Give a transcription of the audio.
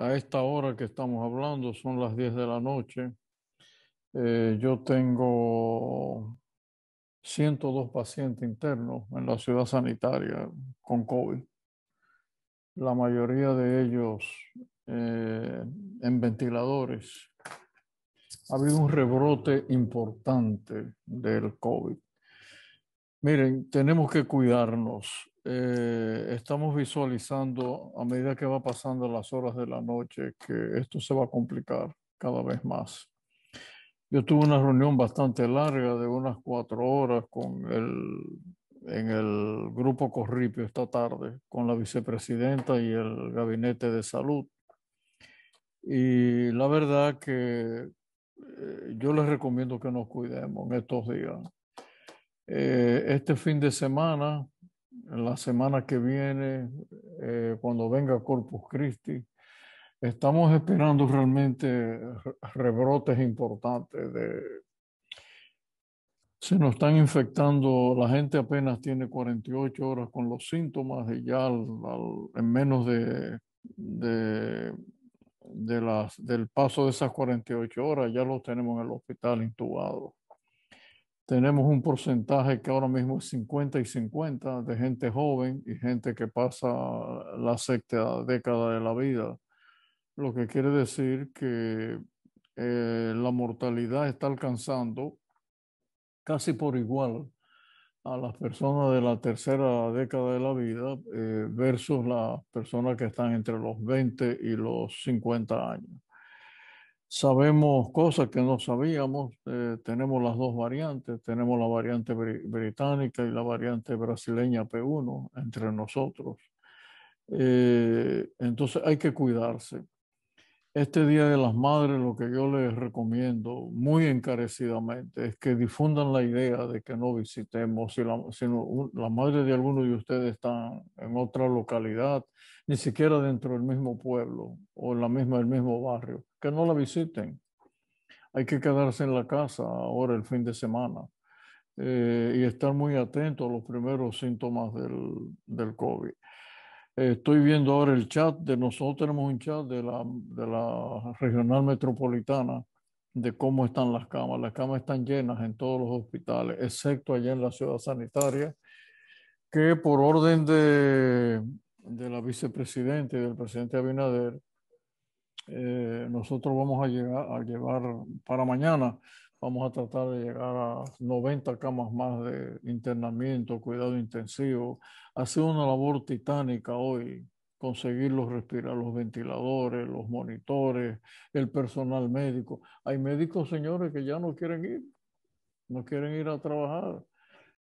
a esta hora que estamos hablando, son las 10 de la noche, eh, yo tengo 102 pacientes internos en la ciudad sanitaria con COVID. La mayoría de ellos eh, en ventiladores. Ha habido un rebrote importante del COVID. Miren, tenemos que cuidarnos. Eh, estamos visualizando a medida que va pasando las horas de la noche que esto se va a complicar cada vez más. Yo tuve una reunión bastante larga de unas cuatro horas con el, en el grupo Corripio esta tarde, con la vicepresidenta y el gabinete de salud. Y la verdad que eh, yo les recomiendo que nos cuidemos en estos días. Eh, este fin de semana la semana que viene, eh, cuando venga Corpus Christi, estamos esperando realmente rebrotes importantes Se nos están infectando, la gente apenas tiene 48 horas con los síntomas y ya en menos de, del paso de esas 48 horas ya los tenemos en el hospital intubados tenemos un porcentaje que ahora mismo es 50 y 50 de gente joven y gente que pasa la sexta década de la vida, lo que quiere decir que eh, la mortalidad está alcanzando casi por igual a las personas de la tercera década de la vida eh, versus las personas que están entre los 20 y los 50 años sabemos cosas que no sabíamos, eh, tenemos las dos variantes, tenemos la variante británica y la variante brasileña P1 entre nosotros. Eh, entonces hay que cuidarse este Día de las Madres lo que yo les recomiendo muy encarecidamente es que difundan la idea de que no visitemos, si la, madre de alguno de ustedes está en otra localidad, ni siquiera dentro del mismo pueblo o en la misma, el mismo barrio, que no la visiten. Hay que quedarse en la casa ahora el fin de semana eh, y estar muy atentos a los primeros síntomas del, del COVID estoy viendo ahora el chat de nosotros, tenemos un chat de la, de la regional metropolitana de cómo están las camas. Las camas están llenas en todos los hospitales, excepto allá en la ciudad sanitaria, que por orden de, de la vicepresidenta y del presidente Abinader, eh, nosotros vamos a, llegar, a llevar para mañana Vamos a tratar de llegar a 90 camas más de internamiento, cuidado intensivo. Ha sido una labor titánica hoy conseguir los los ventiladores, los monitores, el personal médico. Hay médicos, señores, que ya no quieren ir, no quieren ir a trabajar.